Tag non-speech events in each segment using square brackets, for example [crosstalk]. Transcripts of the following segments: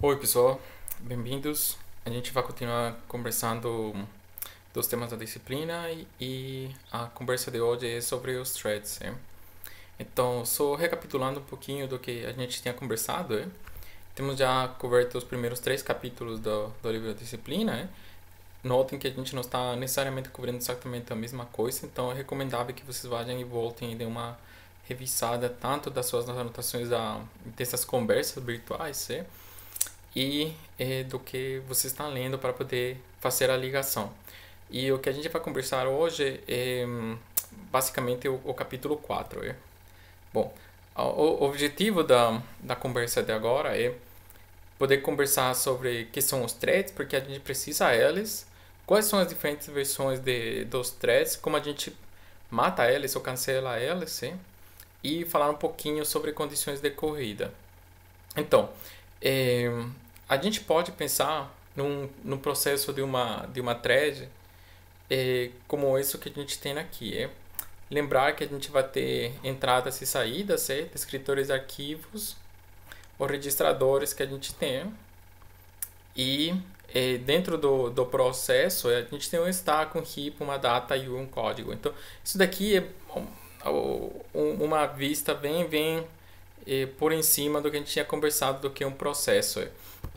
Oi, pessoal, bem-vindos. A gente vai continuar conversando dos temas da disciplina e, a conversa de hoje é sobre os threads. Né? Então, só recapitulando um pouquinho do que a gente tinha conversado, né? temos já coberto os primeiros três capítulos do, do livro da disciplina. Né? Notem que a gente não está necessariamente cobrindo exatamente a mesma coisa, então é recomendável que vocês vajam e voltem e dêem uma revisada tanto das suas anotações da, dessas conversas virtuais e eh, do que você está lendo para poder fazer a ligação. E o que a gente vai conversar hoje é hum, basicamente o, o capítulo 4. É? Bom, o, o objetivo da, da conversa de agora é poder conversar sobre o que são os threads, porque a gente precisa eles, quais são as diferentes versões de, dos threads, como a gente mata eles ou cancela eles, e falar um pouquinho sobre condições de corrida. Então, é, a gente pode pensar num, num processo de uma, de uma thread é, como isso que a gente tem aqui. É? Lembrar que a gente vai ter entradas e saídas, certo? É, escritores arquivos, os registradores que a gente tem. E é, dentro do, do processo, é, a gente tem um stack, um heap, uma data e um código. Então, isso daqui é um, uma vista bem, bem é, por em cima do que a gente tinha conversado do que um processo é.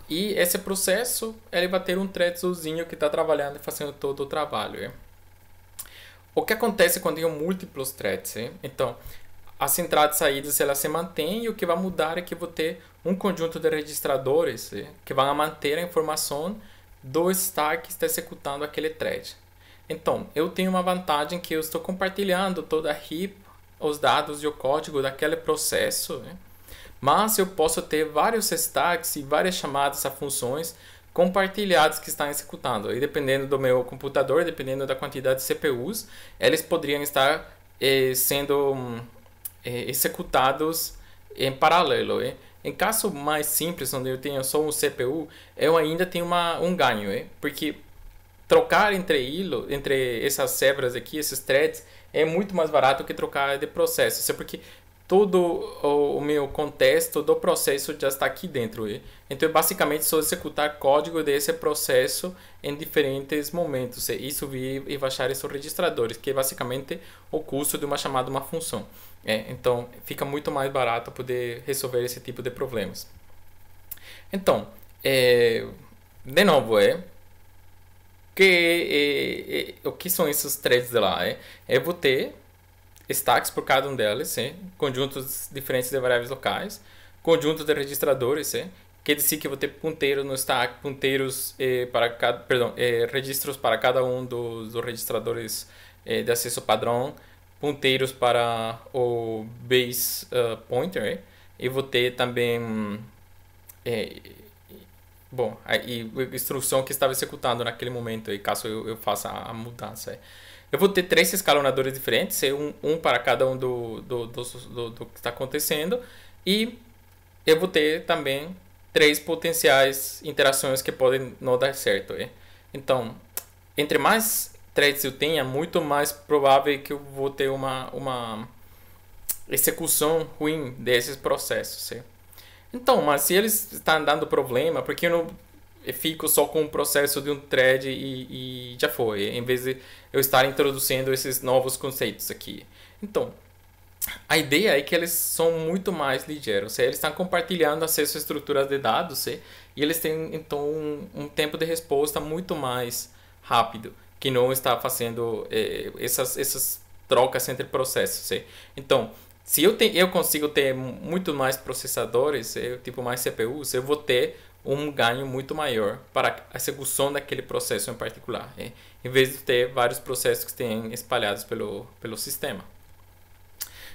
E esse processo, ele vai ter um threadzinho que está trabalhando e fazendo todo o trabalho. É. O que acontece quando tem múltiplos threads? Então, as entradas e saídas elas se mantêm e o que vai mudar é que vou ter um conjunto de registradores que vão manter a informação do stack que está executando aquele thread. Então, eu tenho uma vantagem que eu estou compartilhando toda a heap os dados e o código daquele processo, né? mas eu posso ter vários stacks e várias chamadas a funções compartilhadas que estão executando. E dependendo do meu computador, dependendo da quantidade de CPUs, eles poderiam estar eh, sendo eh, executados em paralelo. Eh? Em caso mais simples, onde eu tenho só um CPU, eu ainda tenho uma, um ganho, eh? porque trocar entre hilo, entre essas cebras aqui, esses threads, é muito mais barato que trocar de processo. Isso é porque todo o meu contexto do processo já está aqui dentro. Então, é basicamente só executar código desse processo em diferentes momentos. Isso vir e baixar esses registradores, que é basicamente o custo de uma chamada uma função. É, então, fica muito mais barato poder resolver esse tipo de problemas. Então, é, de novo, é que e, eh, e, eh, o que são esses threads lá? É, é vou ter stacks por cada um delas, sim, conjuntos diferentes de variáveis locais, conjuntos de registradores, sim, quer dizer que eu vou ter ponteiros no stack, ponteiros eh, para cada, perdão, eh, registros para cada um dos, dos registradores eh, de acesso padrão, ponteiros para o base uh, pointer, e vou ter também Bom, aí instrução que estava executando naquele momento aí, caso eu, eu faça a mudança. Aí. É. Eu vou ter três escalonadores diferentes, um, um para cada um do, do, do, do, do que está acontecendo, e eu vou ter também três potenciais interações que podem não dar certo. É. Então, entre mais threads eu tenha, muito mais provável que eu vou ter uma, uma execução ruim desses processos. É. Então, mas se eles estão tá dando problema, porque eu não fico só com o processo de um thread e, e já foi, em vez de eu estar introduzindo esses novos conceitos aqui. Então, a ideia é que eles são muito mais ligeiros. É, eles estão compartilhando acesso a estruturas de dados é, e eles têm, então, um, um tempo de resposta muito mais rápido, que não está fazendo eh, essas, essas trocas entre processos. Então, se eu, eu consigo ter muito mais processadores, eu, tipo mais CPUs, eu vou ter um ganho muito maior para a execução daquele processo em particular, em vez de ter vários processos que têm espalhados pelo, pelo sistema.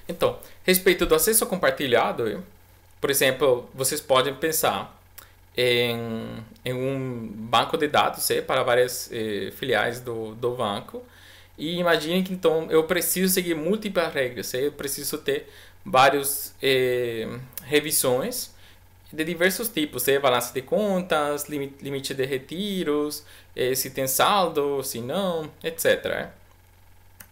Então, respeito do acesso compartilhado, por exemplo, vocês podem pensar em, em um banco de dados é, para várias é, filiais do, do banco e imagine que então eu preciso seguir múltiplas regras, eh? eu preciso ter várias eh, revisões de diversos tipos, eh, balança de contas, limite de retiros, eh, se tem saldo, se não, etc. Eh?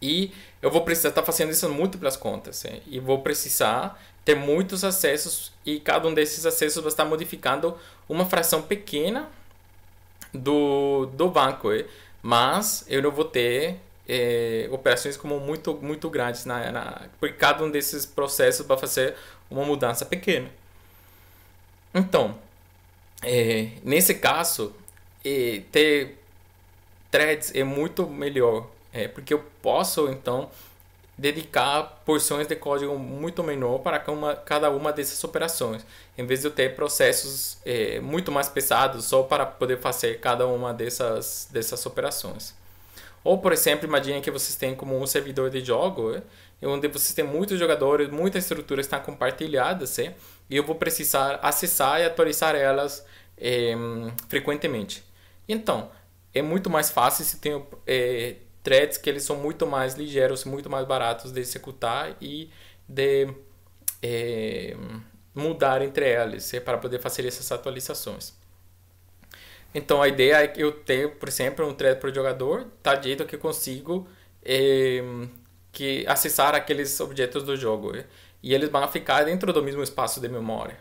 E eu vou precisar estar tá fazendo essas múltiplas contas eh, e vou precisar ter muitos acessos e cada um desses acessos vai estar modificando uma fração pequena do, do banco, eh? mas eu não vou ter é, operações como muito muito grandes na, na por cada um desses processos para fazer uma mudança pequena. Então, é, nesse caso, é, ter threads é muito melhor, é, porque eu posso então dedicar porções de código muito menor para cada uma dessas operações, em vez de eu ter processos é, muito mais pesados só para poder fazer cada uma dessas, dessas operações. Ou, por exemplo, imagine que vocês têm como um servidor de jogo, eh, onde vocês têm muitos jogadores, muitas estruturas estão compartilhadas, eh, e eu vou precisar acessar e atualizar elas eh, frequentemente. Então, é muito mais fácil se tem eh, threads que eles são muito mais ligeiros, muito mais baratos de executar e de mudar entre elas, para poder fazer essas atualizações. Então a ideia é que eu tenho, por exemplo, um thread para o jogador, tá jeito que consigo eh, que acessar aqueles objetos do jogo. E eles vão ficar dentro do mesmo espaço de memória.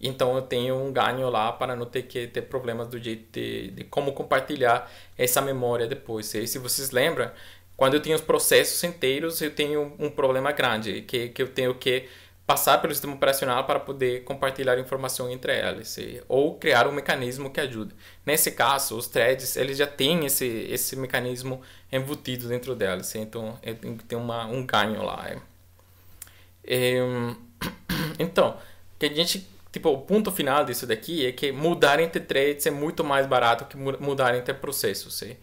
Então eu tenho um ganho lá para não ter que ter problemas do jeito de, de como compartilhar essa memória depois. E se vocês lembram, quando eu tenho os processos inteiros, eu tenho um problema grande, que, que eu tenho que passar pelo sistema operacional para poder compartilhar informação entre elas ou criar um mecanismo que ajude. Nesse caso, os threads eles já têm esse, esse mecanismo embutido dentro delas, então é, tem uma, um ganho lá. É. [clears throat] então, que a gente tipo o ponto final disso daqui é que mudar entre threads é muito mais barato que mudar entre processos. É.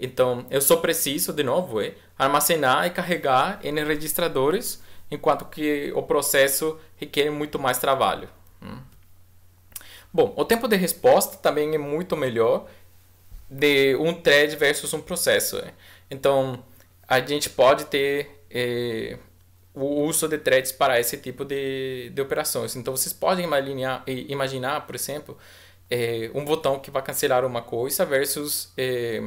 Então, eu só preciso, de novo, é, armazenar e carregar em registradores enquanto que o processo requer muito mais trabalho. Hum. Bom, o tempo de resposta também é muito melhor de um thread versus um processo. Né? Então, a gente pode ter eh, o uso de threads para esse tipo de, de operações. Então, vocês podem imaginar, imaginar por exemplo, eh, um botão que vai cancelar uma coisa versus eh,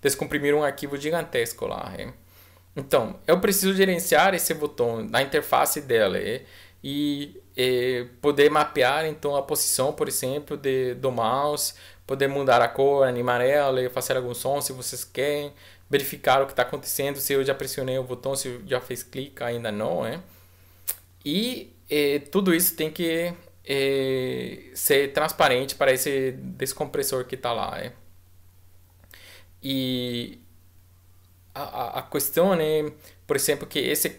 descomprimir um arquivo gigantesco lá. Né? Então, eu preciso gerenciar esse botão na interface dela é, e, e, é, e poder mapear então a posição, por exemplo, de, do mouse, poder mudar a cor, animar ela, fazer algum som se vocês querem, verificar o que está acontecendo, se eu já pressionei o botão, se eu já fez clique, ainda não, é. E, e é, tudo isso tem que ser transparente para esse descompressor que está lá, é. E a, a questão, né, por exemplo, que esse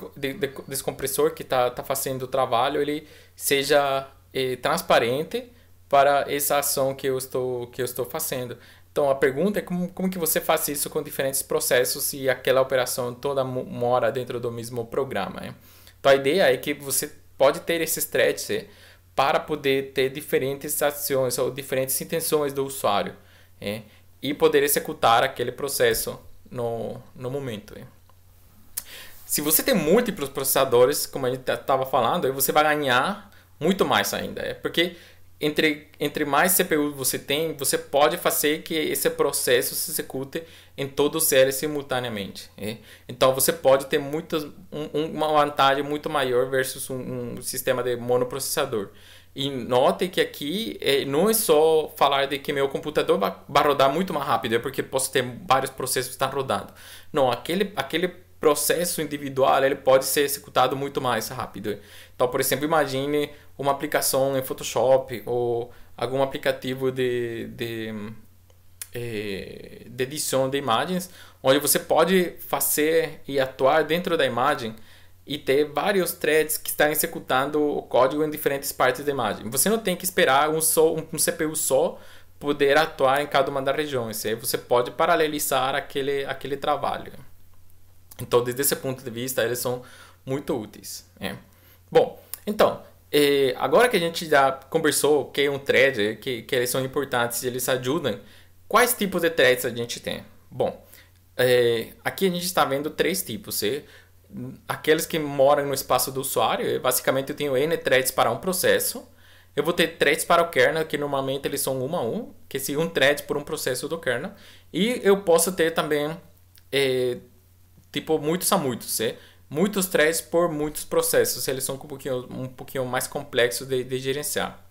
descompressor que está tá fazendo o trabalho, ele seja eh, transparente para essa ação que eu estou, que eu estou fazendo. Então a pergunta é como, como que você faz isso com diferentes processos e aquela operação toda mora dentro do mesmo programa. Né? Então a ideia é que você pode ter esses threads né, para poder ter diferentes ações ou diferentes intenções do usuário né, e poder executar aquele processo no, no momento. Se você tem múltiplos processadores, como a gente estava falando, aí você vai ganhar muito mais ainda. É porque entre, entre mais CPU você tem, você pode fazer que esse processo se execute em todos CL simultaneamente. É? Então você pode ter muitas, um, uma vantagem muito maior versus um, um sistema de monoprocessador. E notem que aqui é, não é só falar de que meu computador vai, rodar muito mais rápido, é porque posso ter vários processos que estão rodando. Não, aquele, aquele processo individual ele pode ser executado muito mais rápido. Então, por exemplo, imagine uma aplicação em Photoshop ou algum aplicativo de, de, eh, de edição de imagens, onde você pode fazer e atuar dentro da imagem e ter vários threads que estão executando o código em diferentes partes da imagem. Você não tem que esperar um, só, um, CPU só poder atuar em cada uma das regiões. Aí você pode paralelizar aquele, aquele trabalho. Então, desde esse ponto de vista, eles são muito úteis. É. Bom, então, eh, agora que a gente já conversou o que é um thread, eh, que, que eles são importantes e eles ajudam, quais tipos de threads a gente tem? Bom, eh, aqui a gente está vendo três tipos aqueles que moram no espaço do usuário, basicamente eu tenho N threads para um processo. Eu vou ter threads para o kernel, que normalmente eles são uma a um, que se um thread por um processo do kernel. E eu posso ter também, é, tipo, muitos a muitos, é? muitos threads por muitos processos. Eles são um pouquinho, um pouquinho mais complexos de, de gerenciar.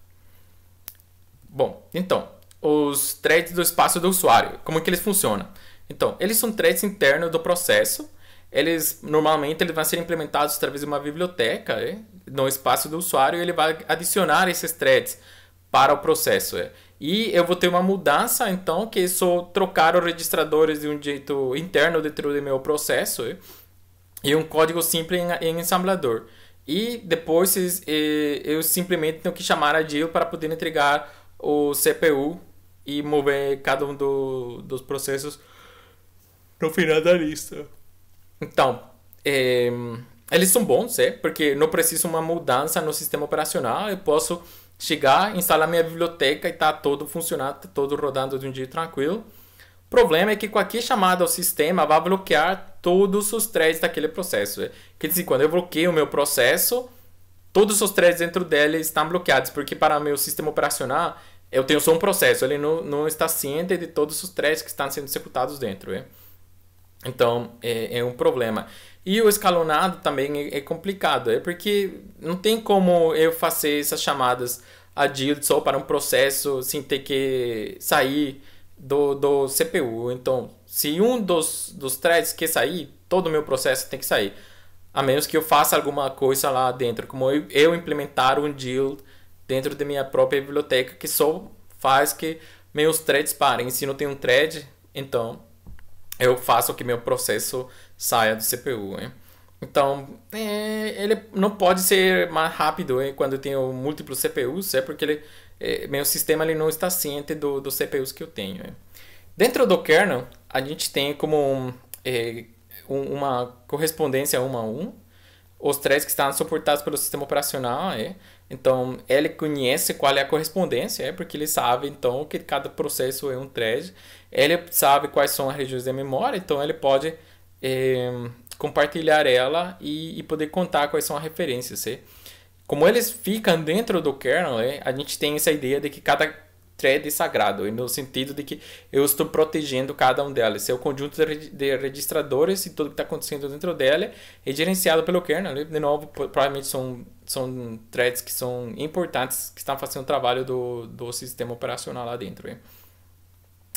Bom, então, os threads do espaço do usuário, como é que eles funcionam? Então, eles são threads internos do processo, eles normalmente eles vão ser implementados através de uma biblioteca é? no espaço do usuário e ele vai adicionar esses threads para o processo. É? E eu vou ter uma mudança então que é só trocar os registradores de um jeito interno dentro do meu processo é? e um código simples em, em ensamblador. E depois é, eu simplesmente tenho que chamar a Jill para poder entregar o CPU e mover cada um do, dos processos no final da lista. Então, é, eles são bons, é, porque não preciso uma mudança no sistema operacional, eu posso chegar, instalar minha biblioteca e tá todo funcionando, tá todo rodando de um dia tranquilo. O problema é que qualquer chamada ao sistema vai bloquear todos os threads daquele processo. Eh. Quer dizer, quando eu bloqueio o meu processo, todos os threads dentro dele estão bloqueados, porque para o meu sistema operacional eu tenho só um processo, ele não, não está ciente de todos os threads que estão sendo executados dentro. Então é, é, um problema. E o escalonado também é, é, complicado, é porque não tem como eu fazer essas chamadas a yield só para um processo sem ter que sair do, do CPU. Então, se um dos, dos threads quer sair, todo o meu processo tem que sair. A menos que eu faça alguma coisa lá dentro, como eu, eu implementar um yield dentro da minha própria biblioteca que só faz que meus threads parem. Se não tem um thread, então eu faço que meu processo saia do CPU. Hein? Então, é, ele não pode ser mais rápido hein? quando eu tenho múltiplos CPUs, é porque ele, é, meu sistema ele não está ciente do, dos CPUs que eu tenho. Hein? Dentro do kernel, a gente tem como é, um, uma correspondência 1 a 1, os threads que estão suportados pelo sistema operacional, é, então, ele conhece qual é a correspondência, é porque ele sabe então que cada processo é um thread. Ele sabe quais são as regiões de memória, então ele pode é, compartilhar ela e, e, poder contar quais são as referências. É. Como eles ficam dentro do kernel, é, a gente tem essa ideia de que cada thread é sagrado, no sentido de que eu estou protegendo cada um delas. É o conjunto de registradores e tudo que está acontecendo dentro dela é gerenciado pelo kernel. É. De novo, provavelmente são são threads que são importantes, que estão fazendo o trabalho do, do sistema operacional lá dentro.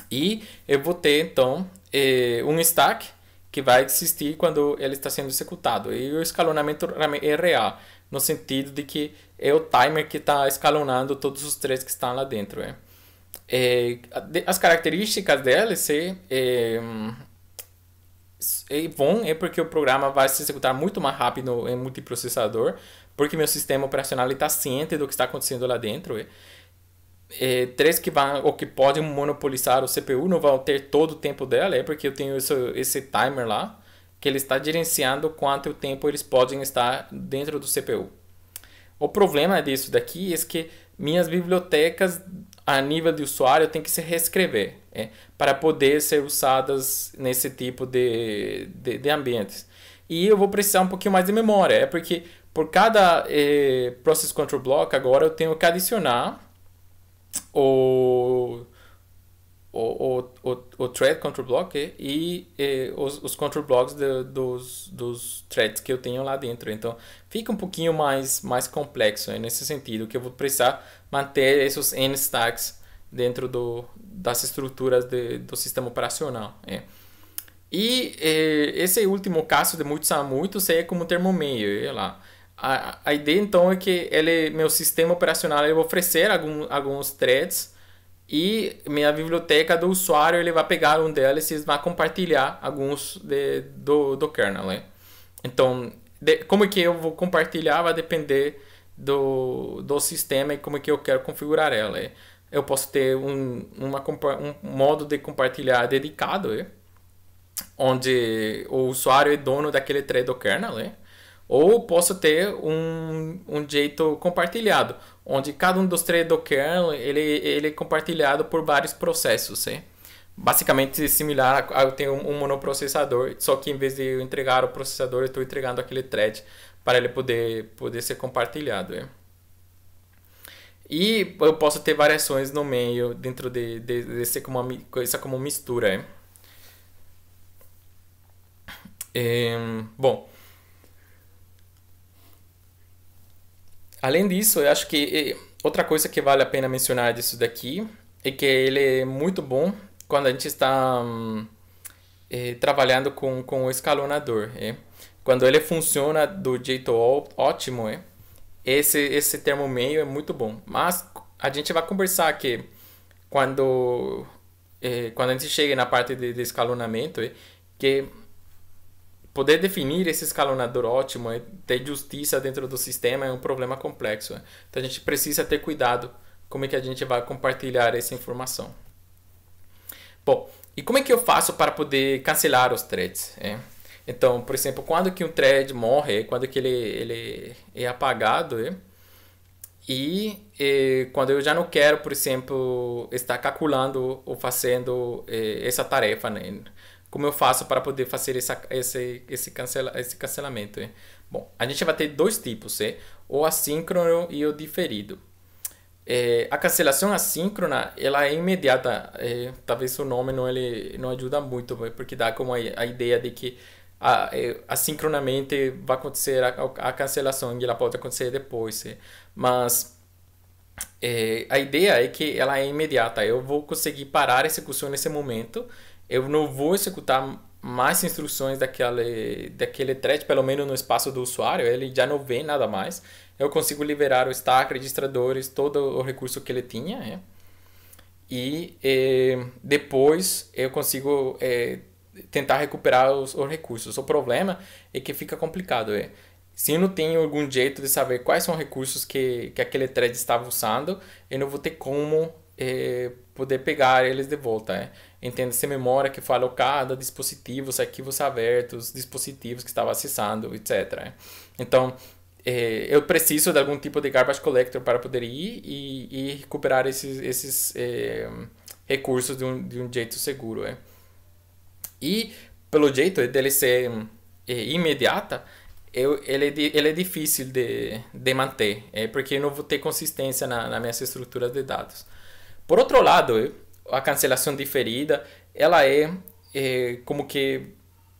E eu vou ter, então, eh, um stack que vai existir quando ele está sendo executado. E o escalonamento é real, no sentido de que é o timer que está escalonando todos os threads que estão lá dentro. Eh, as características dele é, é, bom é porque o programa vai se executar muito mais rápido em multiprocessador porque meu sistema operacional está ciente do que está acontecendo lá dentro. É, é, três que vão ou que podem monopolizar o CPU não vão ter todo o tempo dela, é porque eu tenho esse, esse timer lá que ele está gerenciando quanto tempo eles podem estar dentro do CPU. O problema disso daqui é que minhas bibliotecas a nível de usuário tem que se reescrever é, para poder ser usadas nesse tipo de, de, de ambientes. E eu vou precisar um pouquinho mais de memória, é porque por cada eh, Process Control Block, agora eu tenho que adicionar o, o, o, o, Thread Control Block e, e eh, os, os Control Blocks de, dos, dos threads que eu tenho lá dentro. Então, fica um pouquinho mais, mais complexo né? nesse sentido, que eu vou precisar manter esses N stacks dentro do, das estruturas de, do sistema operacional. É. E eh, esse último caso de muitos a muitos é como termo meio, é lá a, a ideia então é que ele, meu sistema operacional ele vai oferecer algum, alguns threads e minha biblioteca do usuário ele vai pegar um deles e vai compartilhar alguns de, do, do kernel. Né? Então, de, como que eu vou compartilhar vai depender do, do sistema e como que eu quero configurar ela. Né? Eu posso ter um, uma, um modo de compartilhar dedicado, né? onde o usuário é dono daquele thread do kernel. Né? Ou posso ter um, um jeito compartilhado, onde cada um dos três kernel ele, ele é compartilhado por vários processos. Hein? Basicamente similar a eu tenho um monoprocessador, só que em vez de eu entregar o processador, eu estou entregando aquele thread para ele poder, poder ser compartilhado. Hein? E eu posso ter variações no meio dentro de, de, ser como uma, coisa como mistura. É, bom, Além disso, eu acho que outra coisa que vale a pena mencionar disso daqui é que ele é muito bom quando a gente está hum, é, trabalhando com, com o escalonador. É? Quando ele funciona do jeito ótimo, é? esse, esse termo meio é muito bom. Mas a gente vai conversar que quando, é, quando a gente chega na parte de, de escalonamento, é, que poder definir esse escalonador ótimo, é ter justiça dentro do sistema é um problema complexo. Né? Então a gente precisa ter cuidado como é que a gente vai compartilhar essa informação. Bom, e como é que eu faço para poder cancelar os threads? É? Então, por exemplo, quando que um thread morre, quando que ele, ele é apagado, é? E, e é, quando eu já não quero, por exemplo, estar calculando ou fazendo é, essa tarefa né, como eu faço para poder fazer essa, esse, esse, cancela, esse cancelamento. Né? Bom, a gente vai ter dois tipos, né? o assíncrono e o diferido. É, a cancelação assíncrona ela é imediata, é, talvez o nome não, ele, não ajuda muito, é porque dá como a, a ideia de que a, é, assincronamente vai acontecer a, a, cancelação e ela pode acontecer depois. É. Mas a ideia é que ela é imediata, eu vou conseguir parar a execução nesse momento eu não vou executar mais instruções daquele, daquele thread, pelo menos no espaço do usuário, ele já não vê nada mais. Eu consigo liberar o stack, registradores, todo o recurso que ele tinha. É? E é, depois eu consigo é, tentar recuperar os, os, recursos. O problema é que fica complicado. É? Se eu não tenho algum jeito de saber quais são os recursos que, que aquele thread estava usando, eu não vou ter como eh, poder pegar eles de volta. Né? Entenda-se memória que foi dispositivo, dispositivos, arquivos abertos, dispositivos que estava acessando, etc. É. Então, é, eu preciso de algum tipo de garbage collector para poder ir e, e recuperar esses, esses é, recursos de um, de um jeito seguro. Né? E, pelo jeito dele ser eh, imediata, eu, ele, é, ele é difícil de, de manter, é, porque eu não vou ter consistência na, nas minhas estruturas de dados. Por outro lado, a cancelação diferida, ela é, é como que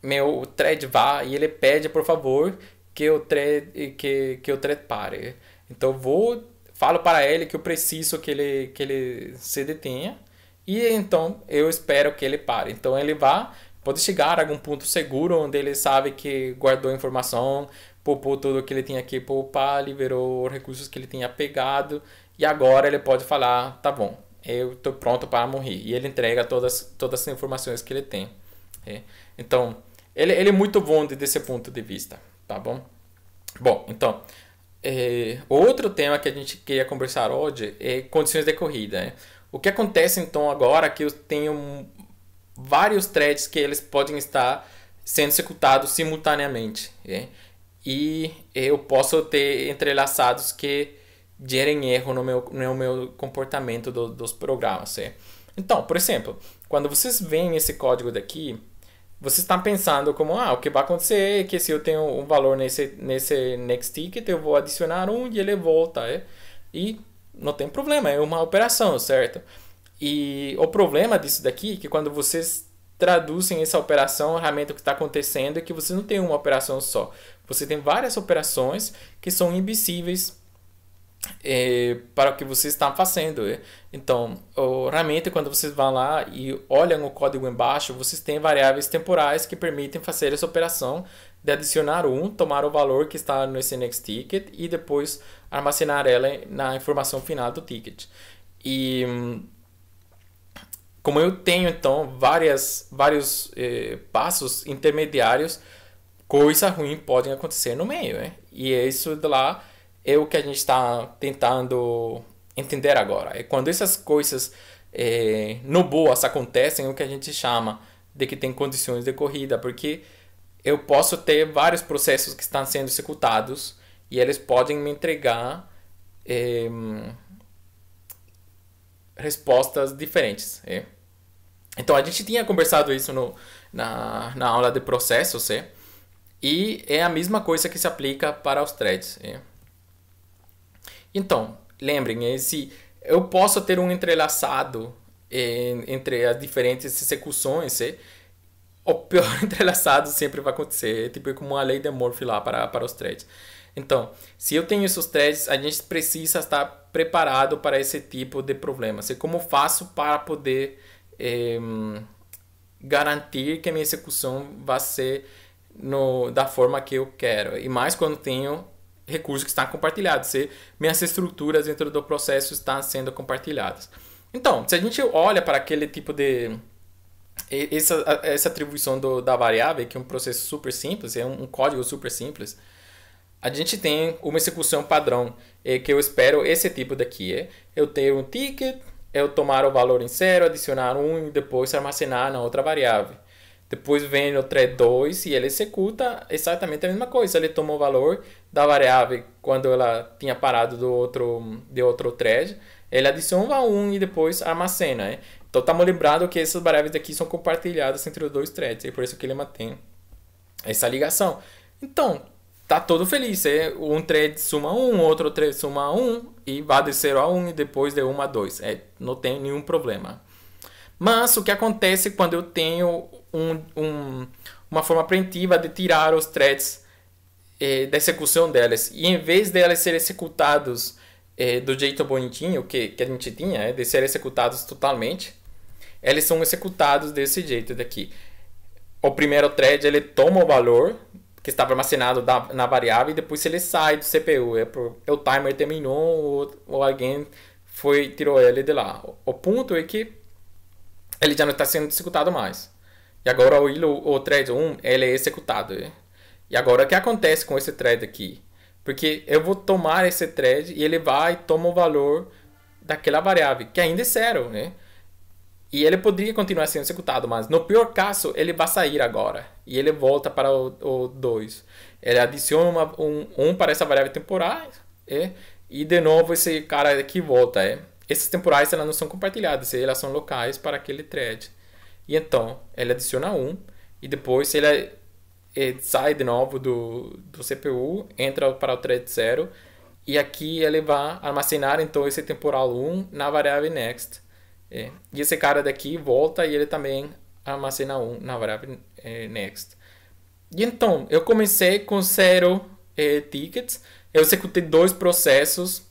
meu thread vá e ele pede, por favor, que o thread, que, que o thread pare. Então, vou falo para ele que eu preciso que ele, que ele se detenha e então eu espero que ele pare. Então ele vá, pode chegar a algum ponto seguro onde ele sabe que guardou informação, poupou tudo que ele tinha que poupar, liberou recursos que ele tinha pegado e agora ele pode falar, tá bom, eu estou pronto para morrer. E ele entrega todas, todas as informações que ele tem. É. Então, ele, ele é muito bom desse ponto de vista, tá bom? Bom, então, é, outro tema que a gente queria conversar hoje é condições de corrida. Né? O que acontece então agora que eu tenho vários threads que eles podem estar sendo executados simultaneamente. É. E eu posso ter entrelaçados que gerem erro no meu, no meu comportamento do, dos programas. Então, por exemplo, quando vocês veem esse código daqui, vocês estão pensando como, ah, o que vai acontecer é que se eu tenho um valor nesse, nesse next ticket, eu vou adicionar um e ele volta. É? E não tem problema, é uma operação, certo? E o problema disso daqui é que quando vocês traduzem essa operação, realmente o que está acontecendo é que você não tem uma operação só. Você tem várias operações que são invisíveis é, para o que você está fazendo. É, então, realmente, quando vocês vão lá e olham o código embaixo, vocês têm variáveis temporais que permitem fazer essa operação de adicionar um, tomar o valor que está nesse next ticket e depois armazenar ela na informação final do ticket. E como eu tenho então várias, vários eh, passos intermediários, coisa ruim pode acontecer no meio. Né? E é isso de lá é o que a gente está tentando entender agora. É quando essas coisas é, no boas acontecem, é o que a gente chama de que tem condições de corrida, porque eu posso ter vários processos que estão sendo executados e eles podem me entregar é, respostas diferentes. É. Então a gente tinha conversado isso no, na, na aula de processos, é, e é a mesma coisa que se aplica para os threads. É. Então, lembrem, esse, eu posso ter um entrelaçado eh, entre as diferentes execuções. Eh? O pior [laughs] entrelaçado sempre vai acontecer. É tipo como a lei de Murphy lá para, para os threads. Então, se eu tenho esses threads, a gente precisa estar preparado para esse tipo de problema E como faço para poder eh, garantir que a minha execução vai ser no, da forma que eu quero? E mais quando tenho recurso que está compartilhado, se minhas estruturas dentro do processo estão sendo compartilhadas. Então, se a gente olha para aquele tipo de. Essa, essa atribuição do, da variável, que é um processo super simples, é um, um código super simples, a gente tem uma execução padrão é, que eu espero esse tipo daqui. É, eu tenho um ticket, eu tomar o valor em zero, adicionar um e depois armazenar na outra variável. Depois vem o thread 2 e ele executa exatamente a mesma coisa. Ele toma o valor da variável quando ela tinha parado do outro, de outro thread. Ele adiciona um e depois armazena. Né? Então estamos lembrando que essas variáveis aqui são compartilhadas entre os dois threads. é por isso que ele mantém essa ligação. Então, tá todo feliz. É? Um thread suma um, outro thread suma um. E vai de 0 a 1 um, e depois de 1 um a 2. É, não tem nenhum problema. Mas o que acontece quando eu tenho um, um, uma forma preventiva de tirar os threads eh, da execução delas. E em vez delas serem executados eh, do jeito bonitinho que, que a gente tinha, eh, de serem executados totalmente, eles são executados desse jeito daqui. O primeiro thread ele toma o valor que estava armazenado da, na variável e depois ele sai do CPU. É pro, é o timer terminou ou, ou alguém foi tirou ele de lá. O, o ponto é que ele já não está sendo executado mais. E agora o hilo, o thread 1, ele é executado. É. E agora o que acontece com esse thread aqui? Porque eu vou tomar esse thread e ele vai e toma o valor daquela variável, que ainda é zero, né? E ele poderia continuar sendo executado, mas no pior caso, ele vai sair agora. E ele volta para o 2. Ele adiciona uma, um, um para essa variável temporária. É? E de novo esse cara aqui volta. É? Esses temporais elas não são compartilhadas, é, elas são locais para aquele thread. E então ele adiciona um e depois ele, ele é, é, sai de novo do, do CPU, entra para o thread 0 e aqui ele vai armazenar então esse temporal 1 na variável next. É. E esse cara daqui volta e ele também armazena 1 na variável é, next. E então, eu comecei com zero é, tickets, eu executei dois processos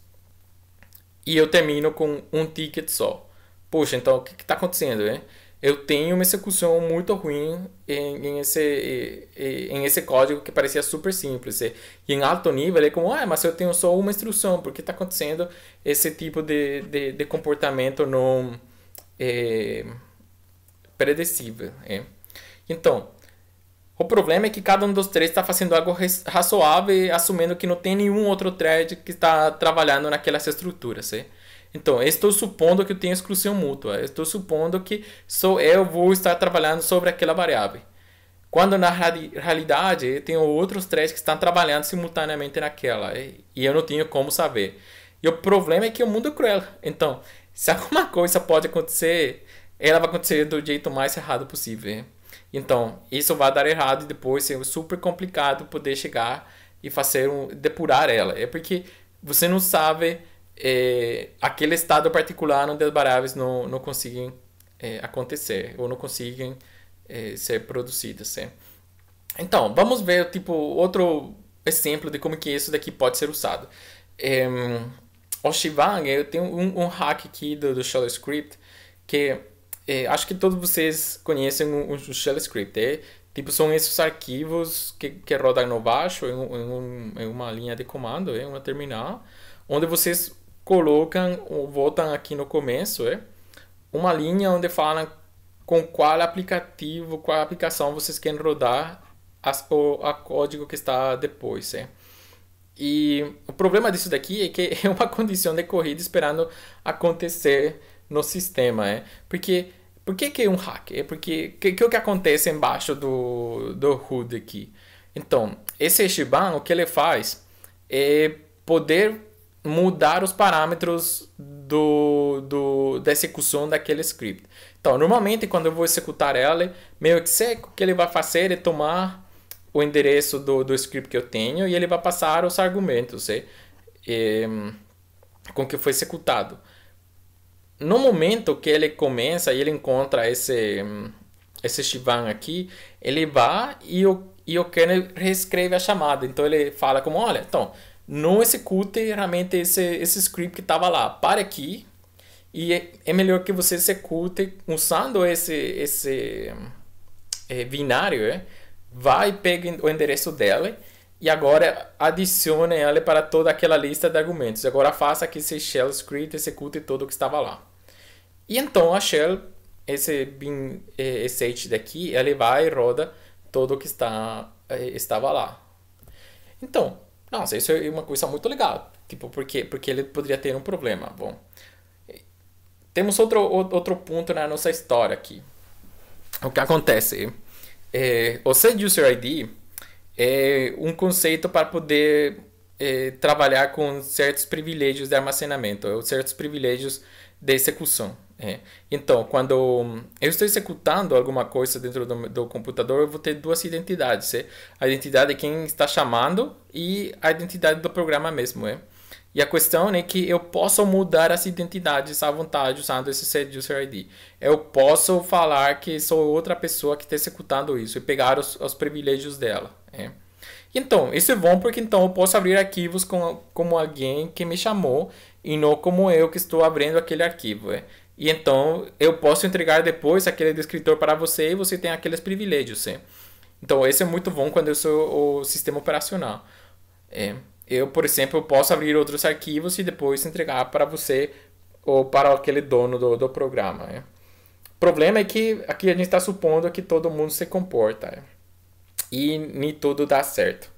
e eu termino com um ticket só. Puxa, então o que está acontecendo? Hein? Né? eu tenho uma execução muito ruim em, em, esse, em esse código que parecia super simples. E em alto nível é como, ah, mas eu tenho só uma instrução, por que está acontecendo esse tipo de, de, de comportamento não é, predecível? É. Então, o problema é que cada um dos três está fazendo algo razoável, assumindo que não tem nenhum outro thread que está trabalhando naquelas estruturas. É? Então, estou supondo que eu tenho exclusão mútua. Estou supondo que sou eu vou estar trabalhando sobre aquela variável. Quando na realidade eu tenho outros três que estão trabalhando simultaneamente naquela e eu não tenho como saber. E o problema é que o mundo é cruel. Então, se [laughs] alguma coisa pode acontecer, ela vai acontecer do jeito mais errado possível. Então, isso vai dar errado e depois é super complicado poder chegar e fazer um depurar ela. É porque você não sabe é, aquele estado particular onde as variáveis não, não conseguem é, acontecer ou não conseguem é, ser produzidas. Né? Então, vamos ver tipo outro exemplo de como que isso daqui pode ser usado. o Shivang, eu tenho um, um hack aqui do, do Shell Script que acho que todos vocês conhecem o, o Shell Script. É, tipo, são esses arquivos que, que rodam no baixo em, um, em, uma linha de comando, em é, uma terminal, onde vocês colocam ou aqui no começo é, uma linha onde falam com qual aplicativo, qual aplicação vocês querem rodar as, o a código que está depois. É. E o problema disso daqui é que [laughs] é uma condição decorrida esperando acontecer no sistema. É. Porque por que, que é um hack? É porque que, que é o que acontece embaixo do, do hood aqui? Então, esse Shiban, o que ele faz é poder mudar os parâmetros do, do, da execução daquele script. Então, normalmente, quando eu vou executar ela, meu exec, o que ele vai fazer é tomar o endereço do, do script que eu tenho e ele vai passar os argumentos e eh, com que foi executado. No momento que ele começa e ele encontra esse, esse Shivan aqui, ele vai e o, e o kernel reescreve a chamada. Então, ele fala como, olha, então não execute realmente esse, esse script que estava lá. Pare aqui e é, é melhor que você execute usando esse, esse é, binário. É? Vai, pegue o endereço dela e agora adicione ela para toda aquela lista de argumentos. Agora faça que esse shell script execute tudo o que estava lá. E então a shell, esse bin sh eh, daqui, ele vai e roda tudo o que está, eh, estava lá. Então, não, isso é uma coisa muito legal. Tipo, porque, porque ele poderia ter um problema. Bom, temos outro, outro ponto na nossa história aqui. O que acontece? É, o Set User ID é um conceito para poder é, trabalhar com certos privilégios de armazenamento, ou certos privilégios de execução. É. Então, quando eu estou executando alguma coisa dentro do, do computador, eu vou ter duas identidades. É? A identidade de quem está chamando e a identidade do programa mesmo. É? E a questão é que eu posso mudar as identidades à vontade usando esse set user ID. Eu posso falar que sou outra pessoa que está executando isso e pegar os, os privilégios dela. É? Então, isso é bom porque então eu posso abrir arquivos com, como alguém que me chamou e não como eu que estou abrindo aquele arquivo. É? E então eu posso entregar depois aquele descritor para você e você tem aqueles privilégios. Sim. Então esse é muito bom quando eu sou o sistema operacional. É. Eu, por exemplo, posso abrir outros arquivos e depois entregar para você ou para aquele dono do, do programa. É. O problema é que aqui a gente está supondo que todo mundo se comporta. É. E nem tudo dá certo.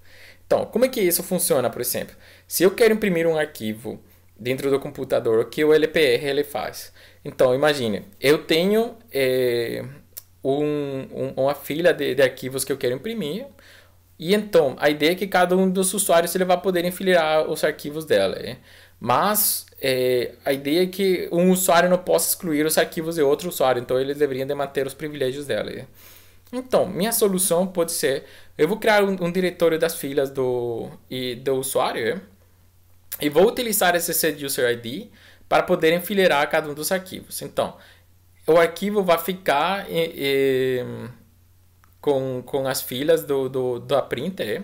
Então, como é que isso funciona, por exemplo? Se eu quero imprimir um arquivo dentro do computador, o que o LPR ele faz? Então, imagine, eu tenho é, um, um, uma filha de, de, arquivos que eu quero imprimir. E então, a ideia é que cada um dos usuários ele vai poder enfileirar os arquivos dela. É. Mas é, a ideia é que um usuário não possa excluir os arquivos de outro usuário, então eles deveriam de manter os privilégios dela. É. Então, minha solução pode ser: eu vou criar um, um diretório das filas do, e, do usuário é, e vou utilizar esse set user ID para poder enfileirar cada um dos arquivos. Então, o arquivo vai ficar e, eh, e, eh, com, com as filas do, do, da printer,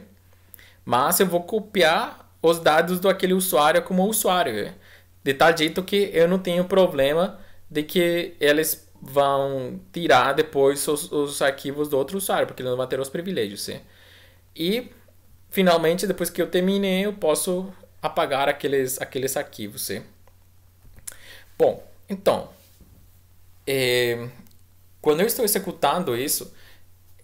mas eu vou copiar os dados do aquele usuário como usuário, eh. de tal jeito que eu não tenho problema de que eles vão tirar depois os, os arquivos do outro usuário, porque ele não vai ter os privilégios. Sim? E, finalmente, depois que eu terminei, eu posso apagar aqueles, aqueles arquivos. Sim? Bom, então, é, quando eu estou executando isso,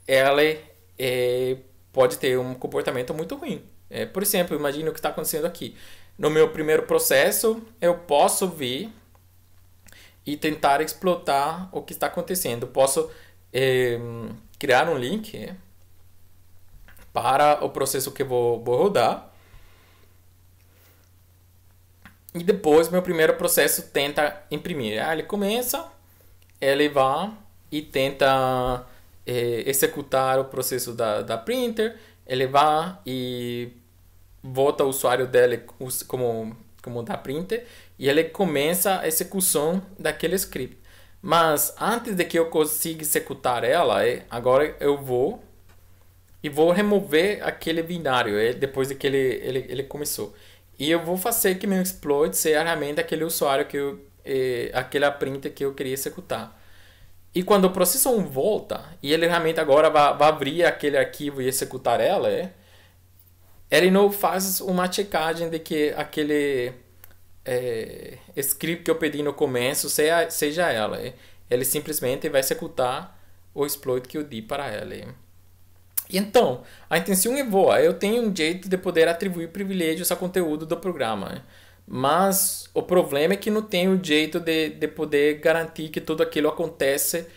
ela é, é pode ter um comportamento muito ruim. É, por exemplo, imagine o que está acontecendo aqui. No meu primeiro processo, eu posso vir e tentar explotar o que está acontecendo. Posso é, criar um link é, para o processo que vou, vou rodar e depois meu primeiro processo tenta imprimir. Ah, ele começa, ele vai e tenta eh, executar o processo da, da printer, ele vai e volta o usuário dele como, como da printer e ele começa a execução daquele script. Mas antes de que eu consiga executar ela, eh, agora eu vou e vou remover aquele binário eh, depois de que ele, ele, ele começou. E eu vou fazer que meu exploit seja realmente aquele usuário que eu, eh, aquela print que eu queria executar. E quando o processo 1 volta, e ele realmente agora vai, vai abrir aquele arquivo e executar ela, é, ele não faz uma checagem de que aquele é, script que eu pedi no começo seja, seja ela. É. Ele simplesmente vai executar o exploit que eu di para ela. É. Então, a intenção é boa, eu tenho um jeito de poder atribuir privilégios a conteúdo do programa, mas o problema é que não tenho jeito de, de poder garantir que tudo aquilo acontece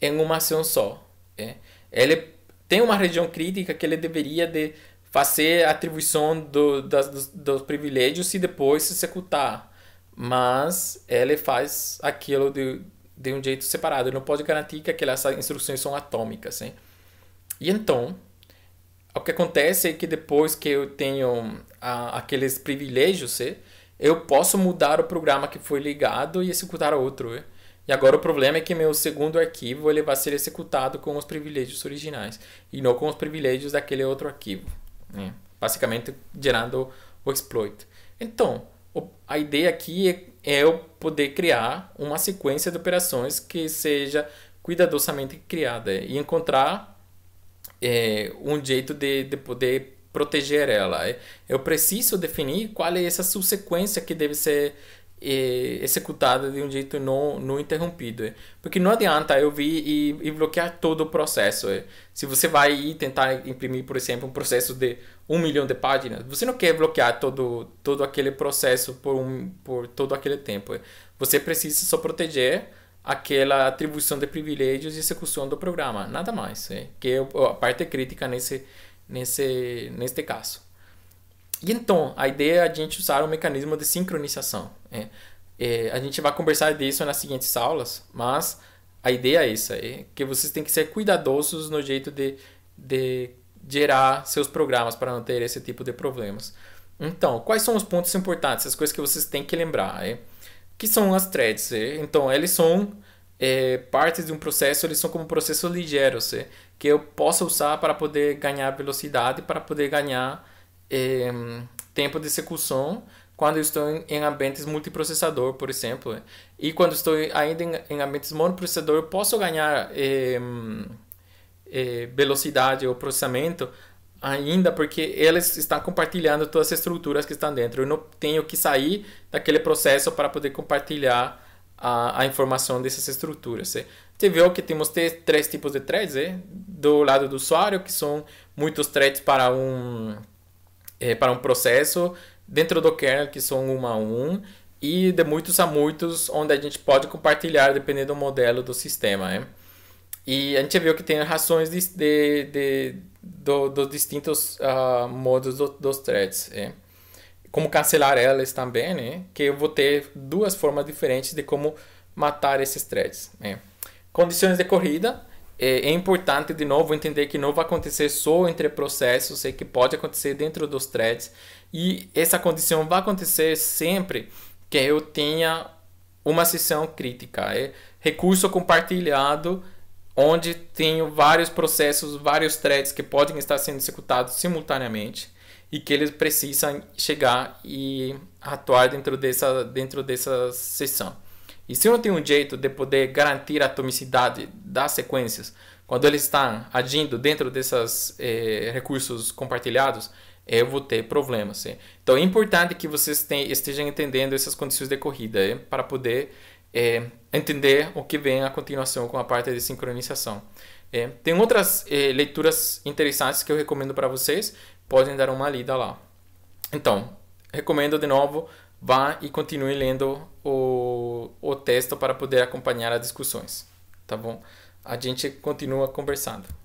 em uma ação só. É. Ele tem uma região crítica que ele deveria de fazer atribuição do, das, dos, dos privilégios e depois executar, mas ele faz aquilo de, de um jeito separado, ele não pode garantir que aquelas instruções são atômicas. Hein? E então, o que acontece é que depois que eu tenho a, aqueles privilégios, né, eu posso mudar o programa que foi ligado e executar outro. Né. E agora o problema é que meu segundo arquivo ele vai ser executado com os privilégios originais e não com os privilégios daquele outro arquivo. Né? Basicamente gerando o exploit. Então, a ideia aqui é, é eu poder criar uma sequência de operações que seja cuidadosamente criada e encontrar é, um jeito de, de poder proteger ela. É, eu preciso definir qual é essa subsequência que deve ser é, executada de um jeito não, não interrompido. É. Porque não adianta eu vir e, e bloquear todo o processo. É. Se você vai tentar imprimir, por exemplo, um processo de um milhão de páginas, você não quer bloquear todo, todo aquele processo por, um, por todo aquele tempo. Você precisa só proteger aquela atribuição de privilégios e execução do programa, nada mais, é? que é a parte crítica nesse, nesse, neste caso. E então, a ideia é a gente usar o um mecanismo de sincronização. É? É, a gente vai conversar disso nas seguintes aulas, mas a ideia é essa, é que vocês têm que ser cuidadosos no jeito de, de gerar seus programas para não ter esse tipo de problemas. Então, quais são os pontos importantes, as coisas que vocês têm que lembrar? É? que são as threads. É. Então, elas são é, partes de um processo, eles são como processos ligeiros, é. que eu posso usar para poder ganhar velocidade, para poder ganhar é, tempo de execução quando estou em ambientes multiprocessador, por exemplo. É. E quando estou ainda em ambientes monoprocessador, eu posso ganhar velocidade ou processamento ainda porque eles estão compartilhando todas as estruturas que estão dentro. Eu não tenho que sair daquele processo para poder compartilhar a, a informação dessas estruturas. Eh. Você viu que temos três tipos de threads eh? do lado do usuário, que são muitos threads para um, eh, para um processo, dentro do kernel, que são uma a um, e de muitos a muitos, onde a gente pode compartilhar dependendo do modelo do sistema. E a gente viu que tem razões de, de, de do, dos distintos uh, modos do, dos threads. É. Como cancelar elas também, né? Que eu vou ter duas formas diferentes de como matar esses threads. É. Condições de corrida. É, é importante, de novo, entender que não vai acontecer só entre processos, é que pode acontecer dentro dos threads. E essa condição vai acontecer sempre que eu tenha uma sessão crítica. É recurso compartilhado onde tenho vários processos, vários threads que podem estar sendo executados simultaneamente e que eles precisam chegar e atuar dentro dessa, dentro dessa sessão. E se eu não tenho um jeito de poder garantir a atomicidade das sequências, quando eles estão agindo dentro desses eh, recursos compartilhados, eu vou ter problemas. Então é importante que vocês tenham, estejam entendendo essas condições de corrida eh, para poder eh, entender o que vem a continuação com a parte de sincronização. É, tem outras é, leituras interessantes que eu recomendo para vocês, podem dar uma lida lá. Então, recomendo de novo, vá e continue lendo o, o texto para poder acompanhar as discussões, tá bom? A gente continua conversando.